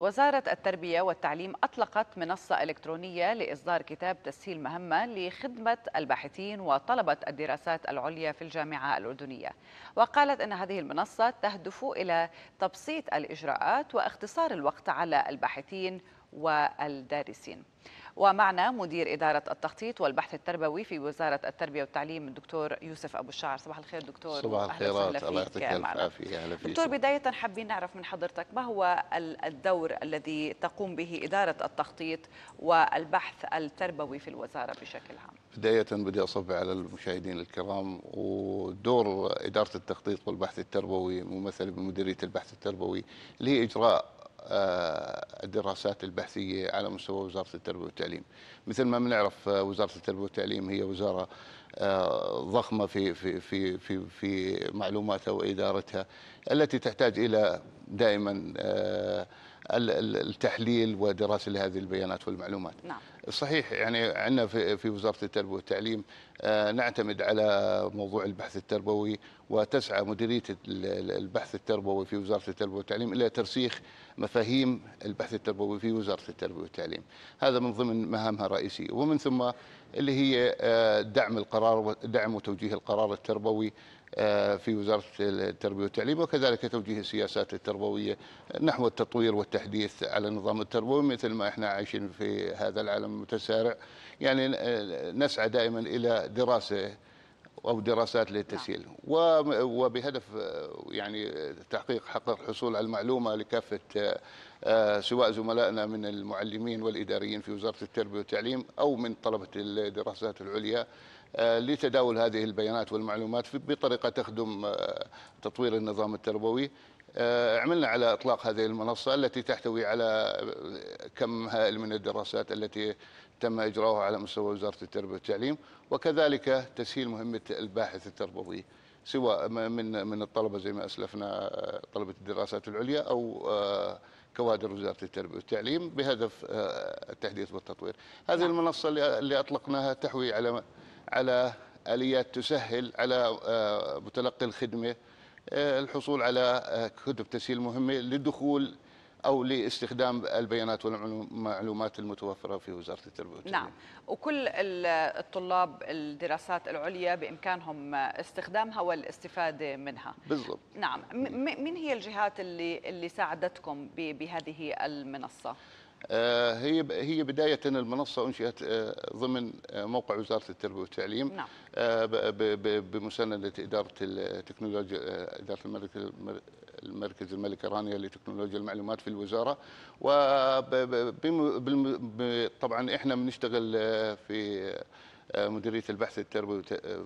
وزارة التربية والتعليم أطلقت منصة إلكترونية لإصدار كتاب تسهيل مهمة لخدمة الباحثين وطلبة الدراسات العليا في الجامعة الأردنية وقالت أن هذه المنصة تهدف إلى تبسيط الإجراءات واختصار الوقت على الباحثين والدارسين ومعنا مدير إدارة التخطيط والبحث التربوي في وزارة التربية والتعليم الدكتور يوسف أبو الشعر صباح الخير دكتور صباح الخيرات الله يعطيك العافية دكتور بداية حابين نعرف من حضرتك ما هو الدور الذي تقوم به إدارة التخطيط والبحث التربوي في الوزارة بشكل عام بداية بدي أصب على المشاهدين الكرام ودور إدارة التخطيط والبحث التربوي ممثلة بمديرية البحث التربوي اللي هي إجراء آه، الدراسات البحثيه على مستوى وزاره التربيه والتعليم. مثل ما بنعرف آه، وزاره التربيه والتعليم هي وزاره آه، ضخمه في في في في في معلوماتها وادارتها التي تحتاج الى دائما التحليل ودراسه لهذه البيانات والمعلومات. نعم. صحيح يعني عندنا في, وزاره التربيه والتعليم آه، نعتمد على موضوع البحث التربوي وتسعى مديريه البحث التربوي في وزاره التربيه والتعليم الى ترسيخ مفاهيم البحث التربوي في وزاره التربيه والتعليم. هذا من ضمن مهامها الرئيسيه ومن ثم اللي هي آه، دعم القرار دعم وتوجيه القرار التربوي آه، في وزارة التربية والتعليم وكذلك توجيه السياسات التربوية نحو التطوير والتحديث على النظام التربوي مثل ما احنا عايشين في هذا العالم المتسارع يعني آه، نسعى دائما إلى دراسة أو دراسات للتسهيل نعم. وبهدف آه، يعني تحقيق حق الحصول على المعلومة لكافة سواء زملائنا من المعلمين والإداريين في وزارة التربية والتعليم أو من طلبة الدراسات العليا آه، لتداول هذه البيانات والمعلومات بطريقه تخدم آه، تطوير النظام التربوي آه، عملنا على اطلاق هذه المنصه التي تحتوي على كم هائل من الدراسات التي تم اجراؤها على مستوى وزاره التربيه والتعليم وكذلك تسهيل مهمه الباحث التربوي سواء من من الطلبه زي ما اسلفنا طلبه الدراسات العليا او كوادر وزاره التربيه والتعليم بهدف التحديث والتطوير. هذه نعم. المنصه اللي اطلقناها تحوي على على اليات تسهل على آه، متلقي الخدمه آه، الحصول على آه، كتب تسهيل مهمه للدخول او لاستخدام البيانات والمعلومات المتوفره في وزاره التربيه والتعليم. نعم، وكل الطلاب الدراسات العليا بامكانهم استخدامها والاستفاده منها. بالضبط. نعم، من هي الجهات اللي اللي ساعدتكم بهذه المنصه؟ آه، هي هي بدايه المنصه انشئت آه، ضمن آه، موقع وزاره التربيه والتعليم نعم. بمسانده اداره التكنولوجيا اداره الملك المركز الملكه رانيا لتكنولوجيا المعلومات في الوزاره و طبعا احنا بنشتغل في آه، مديريه البحث التربوي آه،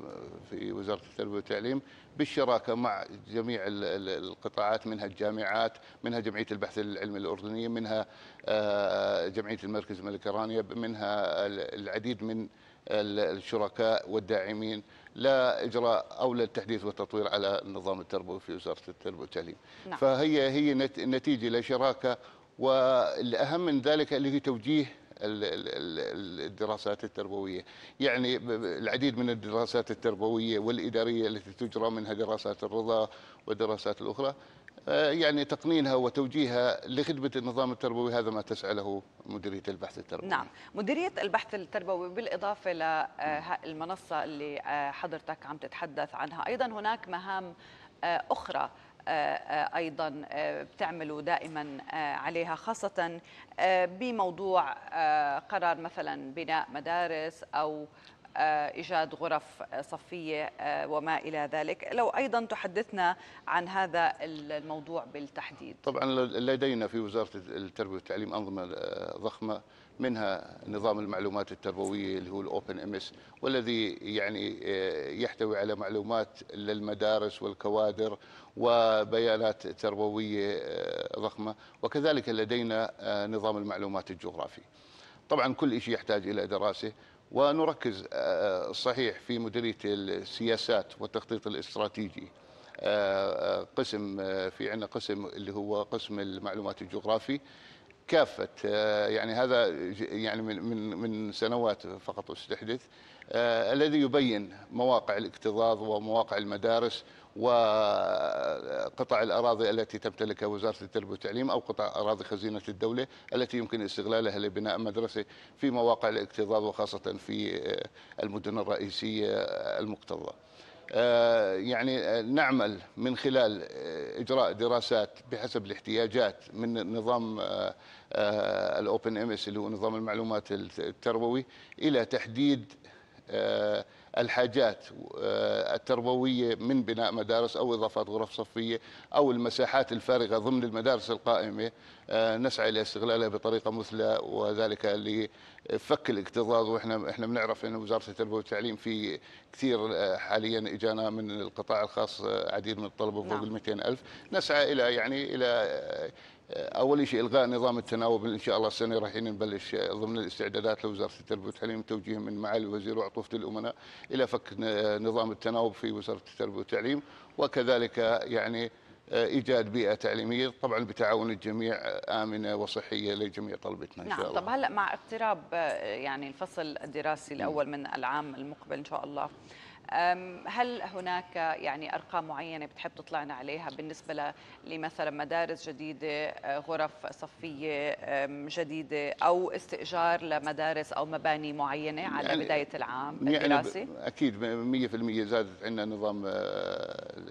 في وزاره التربيه والتعليم بالشراكه مع جميع القطاعات منها الجامعات منها جمعيه البحث العلمي الاردنيه منها آه، جمعيه المركز الملك رانيا منها العديد من الشركاء والداعمين لا اجراء او للتحديث والتطوير على النظام التربوي في وزاره التربيه والتعليم نعم. فهي هي نتيجه لشراكه والاهم من ذلك اللي هي توجيه الدراسات التربويه، يعني العديد من الدراسات التربويه والاداريه التي تجرى منها دراسات الرضا والدراسات الاخرى آه، يعني تقنينها وتوجيهها لخدمة النظام التربوي هذا ما تسعى له مديرية البحث التربوي نعم مديرية البحث التربوي بالإضافة للمنصة آه، اللي آه، حضرتك عم تتحدث عنها أيضا هناك مهام أخرى آه، آه، ايضا آه، بتعملوا دائما عليها خاصه بموضوع قرار مثلا بناء مدارس او آه، إيجاد غرف صفية آه، وما إلى ذلك لو أيضا تحدثنا عن هذا الموضوع بالتحديد طبعا لدينا في وزارة التربية والتعليم أنظمة آه، ضخمة منها نظام المعلومات التربويه اللي هو الاوبن ام اس والذي يعني يحتوي على معلومات للمدارس والكوادر وبيانات تربويه ضخمه وكذلك لدينا نظام المعلومات الجغرافي. طبعا كل شيء يحتاج الى دراسه ونركز آه، آه، صحيح في مديريه السياسات والتخطيط الاستراتيجي آه، قسم في عندنا قسم اللي هو قسم المعلومات الجغرافي كافه آه، يعني هذا يعني من من من سنوات فقط استحدث آه، الذي يبين مواقع الاكتظاظ ومواقع المدارس وقطع الأراضي التي تمتلكها وزارة التربية والتعليم أو قطع أراضي خزينة الدولة التي يمكن استغلالها لبناء مدرسة في مواقع الاكتظاظ وخاصة في آه، المدن الرئيسية المكتظة آه، يعني آه، نعمل من خلال آه، اجراء دراسات بحسب الاحتياجات من نظام الاوبن ام اس اللي هو نظام المعلومات التربوي الى تحديد آه، الحاجات آه، التربوية من بناء مدارس أو إضافات غرف صفية أو المساحات الفارغة ضمن المدارس القائمة آه، نسعى إلى استغلالها بطريقة مثلى وذلك لفك الاكتظاظ وإحنا إحنا بنعرف أن وزارة التربية والتعليم في كثير حاليا إجانا من القطاع الخاص عديد من الطلبة فوق نعم. ال 200 ألف نسعى إلى يعني إلى اول شيء الغاء نظام التناوب ان شاء الله السنه راح نبلش ضمن الاستعدادات لوزاره التربيه والتعليم توجيه من معالي الوزير وعطوفه الامناء الى فك نظام التناوب في وزاره التربيه والتعليم وكذلك يعني ايجاد بيئه تعليميه طبعا بتعاون الجميع امنه وصحيه لجميع طلبتنا ان شاء نعم، الله. نعم طب هلا مع اقتراب آه، يعني الفصل الدراسي الاول من العام المقبل ان شاء الله هل هناك يعني ارقام معينه بتحب تطلعنا عليها بالنسبه لمثلا مدارس جديده غرف صفيه جديده او استئجار لمدارس او مباني معينه على يعني بدايه العام يعني الدراسي يعني اكيد 100% زادت عندنا نظام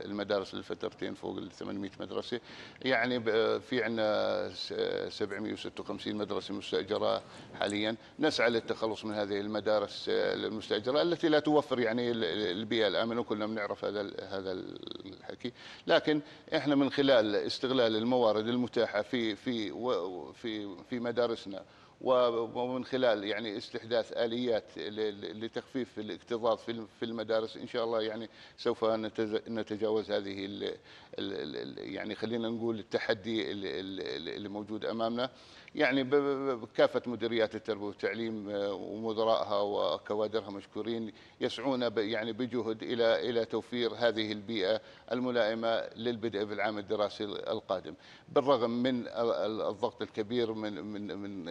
المدارس للفترتين فوق ال 800 مدرسه يعني في عندنا 756 مدرسه مستاجره حاليا نسعى للتخلص من هذه المدارس المستاجره التي لا توفر يعني البيئه الامنه وكلنا بنعرف هذا هذا الحكي لكن احنا من خلال استغلال الموارد المتاحه في في في في مدارسنا ومن خلال يعني استحداث اليات لتخفيف الاكتظاظ في المدارس ان شاء الله يعني سوف نتجاوز هذه الـ الـ يعني خلينا نقول التحدي اللي موجود امامنا يعني بكافه مديريات التربيه والتعليم آه، ومدراءها وكوادرها مشكورين يسعون يعني بجهد الى الى توفير هذه البيئه الملائمه للبدء في العام الدراسي القادم بالرغم من الضغط الكبير من من من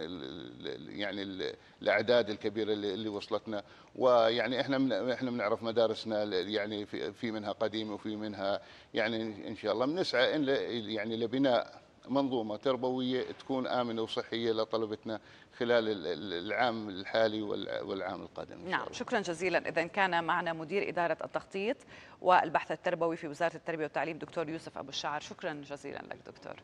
يعني الاعداد الكبيره اللي وصلتنا ويعني احنا من احنا بنعرف مدارسنا يعني في منها قديمه وفي منها يعني ان شاء الله بنسعى يعني لبناء منظومه تربويه تكون امنه وصحيه لطلبتنا خلال العام الحالي والعام القادم إن شاء نعم الله. شكرا جزيلا اذا كان معنا مدير اداره التخطيط والبحث التربوي في وزاره التربيه والتعليم دكتور يوسف ابو الشعر شكرا جزيلا لك دكتور